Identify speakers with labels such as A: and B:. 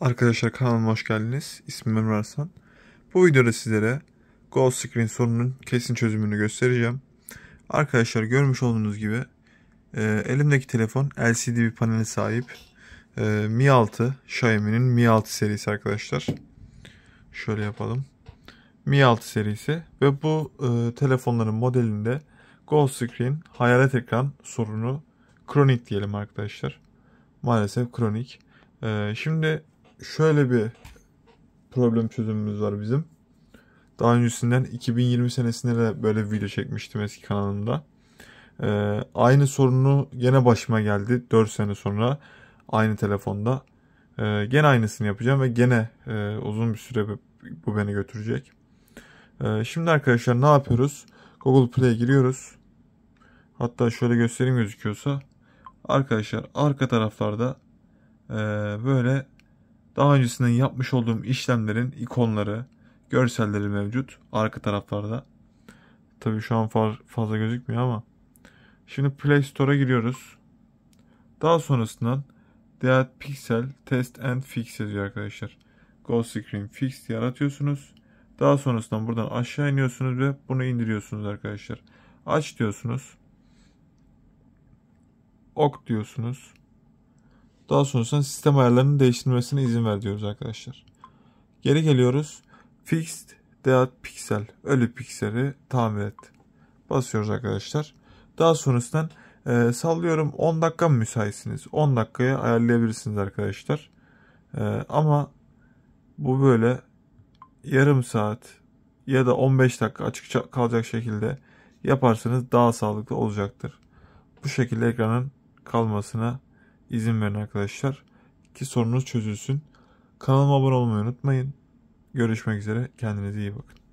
A: Arkadaşlar kanalıma hoş geldiniz. İsmim Emre Arsan. Bu videoda sizlere goal Screen sorununun kesin çözümünü göstereceğim. Arkadaşlar görmüş olduğunuz gibi e, elimdeki telefon LCD bir paneli sahip. E, Mi 6, Xiaomi'nin Mi 6 serisi arkadaşlar. Şöyle yapalım. Mi 6 serisi ve bu e, telefonların modelinde goal Screen hayalet ekran sorunu kronik diyelim arkadaşlar. Maalesef kronik. E, şimdi şöyle bir problem çözümümüz var bizim. Daha öncesinden 2020 senesinde de böyle bir video çekmiştim eski kanalımda. Ee, aynı sorunu gene başıma geldi 4 sene sonra aynı telefonda. Ee, gene aynısını yapacağım ve gene e, uzun bir süre bu beni götürecek. Ee, şimdi arkadaşlar ne yapıyoruz? Google Play'e giriyoruz. Hatta şöyle göstereyim gözüküyorsa. Arkadaşlar arka taraflarda e, böyle daha öncesinden yapmış olduğum işlemlerin ikonları, görselleri mevcut arka taraflarda. Tabii şu an fazla gözükmüyor ama. Şimdi Play Store'a giriyoruz. Daha sonrasında Dead Pixel Test and Fix yazıyor arkadaşlar. Go Screen Fix yaratıyorsunuz. Daha sonrasında buradan aşağı iniyorsunuz ve bunu indiriyorsunuz arkadaşlar. Aç diyorsunuz. Ok diyorsunuz. Daha sonrasında sistem ayarlarının değiştirmesine izin ver diyoruz arkadaşlar. Geri geliyoruz. Fixed Dead Pixel. Ölü pikseli tamir et. Basıyoruz arkadaşlar. Daha sonrasında e, sallıyorum 10 dakika mı müsaitsiniz? 10 dakikaya ayarlayabilirsiniz arkadaşlar. E, ama bu böyle yarım saat ya da 15 dakika açık kalacak şekilde yaparsanız daha sağlıklı olacaktır. Bu şekilde ekranın kalmasına izin verin arkadaşlar ki sorunuz çözülsün. Kanalıma abone olmayı unutmayın. Görüşmek üzere. Kendinize iyi bakın.